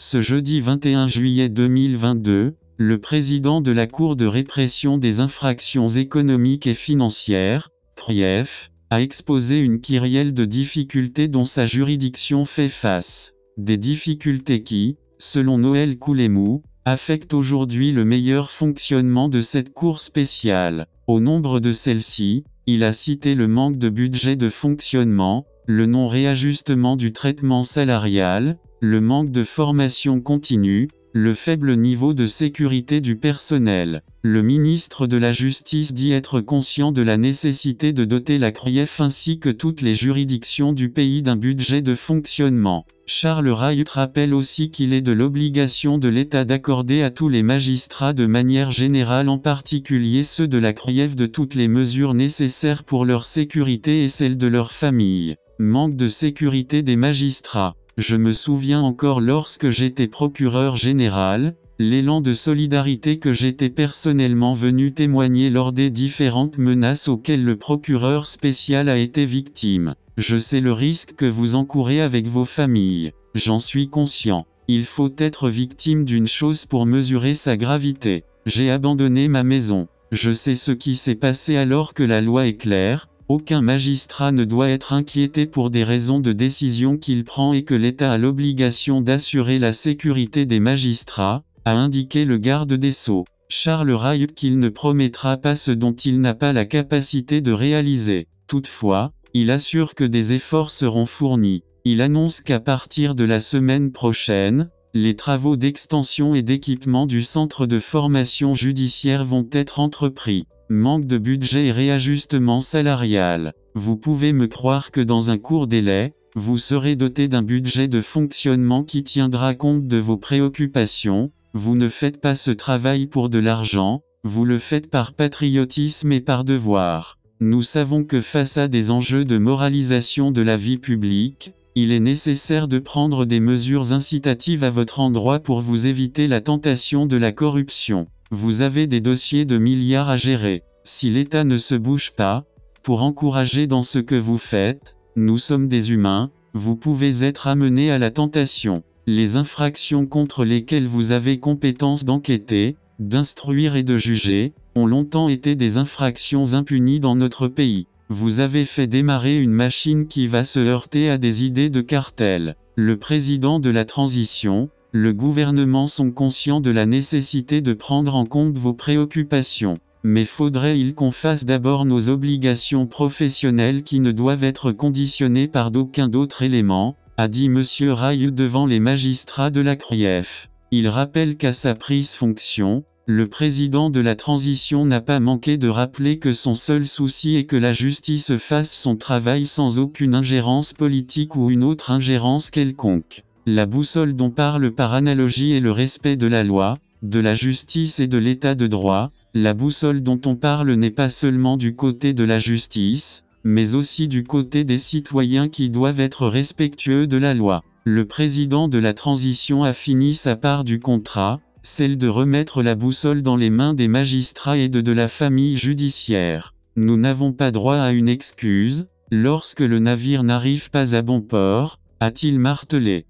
Ce jeudi 21 juillet 2022, le président de la Cour de répression des infractions économiques et financières, CRIEF, a exposé une kyrielle de difficultés dont sa juridiction fait face. Des difficultés qui, selon Noël Koulemou, affectent aujourd'hui le meilleur fonctionnement de cette Cour spéciale. Au nombre de celles-ci, il a cité le manque de budget de fonctionnement, le non-réajustement du traitement salarial, le manque de formation continue, le faible niveau de sécurité du personnel. Le ministre de la Justice dit être conscient de la nécessité de doter la CRIEF ainsi que toutes les juridictions du pays d'un budget de fonctionnement. Charles Raillut rappelle aussi qu'il est de l'obligation de l'État d'accorder à tous les magistrats de manière générale en particulier ceux de la CRIEF de toutes les mesures nécessaires pour leur sécurité et celle de leur famille. Manque de sécurité des magistrats. Je me souviens encore lorsque j'étais procureur général, l'élan de solidarité que j'étais personnellement venu témoigner lors des différentes menaces auxquelles le procureur spécial a été victime. Je sais le risque que vous encourez avec vos familles. J'en suis conscient. Il faut être victime d'une chose pour mesurer sa gravité. J'ai abandonné ma maison. Je sais ce qui s'est passé alors que la loi est claire, aucun magistrat ne doit être inquiété pour des raisons de décision qu'il prend et que l'État a l'obligation d'assurer la sécurité des magistrats, a indiqué le garde des Sceaux. Charles Raille qu'il ne promettra pas ce dont il n'a pas la capacité de réaliser. Toutefois, il assure que des efforts seront fournis. Il annonce qu'à partir de la semaine prochaine, les travaux d'extension et d'équipement du centre de formation judiciaire vont être entrepris. Manque de budget et réajustement salarial. Vous pouvez me croire que dans un court délai, vous serez doté d'un budget de fonctionnement qui tiendra compte de vos préoccupations. Vous ne faites pas ce travail pour de l'argent, vous le faites par patriotisme et par devoir. Nous savons que face à des enjeux de moralisation de la vie publique, il est nécessaire de prendre des mesures incitatives à votre endroit pour vous éviter la tentation de la corruption. Vous avez des dossiers de milliards à gérer. Si l'État ne se bouge pas, pour encourager dans ce que vous faites, nous sommes des humains, vous pouvez être amené à la tentation. Les infractions contre lesquelles vous avez compétence d'enquêter, d'instruire et de juger, ont longtemps été des infractions impunies dans notre pays. Vous avez fait démarrer une machine qui va se heurter à des idées de cartel. Le président de la transition, le gouvernement sont conscients de la nécessité de prendre en compte vos préoccupations. Mais faudrait-il qu'on fasse d'abord nos obligations professionnelles qui ne doivent être conditionnées par d'aucun d'autre élément, a dit M. Rail devant les magistrats de la CRIEF. Il rappelle qu'à sa prise fonction, le président de la transition n'a pas manqué de rappeler que son seul souci est que la justice fasse son travail sans aucune ingérence politique ou une autre ingérence quelconque. La boussole dont parle par analogie est le respect de la loi, de la justice et de l'état de droit. La boussole dont on parle n'est pas seulement du côté de la justice, mais aussi du côté des citoyens qui doivent être respectueux de la loi. Le président de la transition a fini sa part du contrat, celle de remettre la boussole dans les mains des magistrats et de, de la famille judiciaire. Nous n'avons pas droit à une excuse, lorsque le navire n'arrive pas à bon port, a-t-il martelé.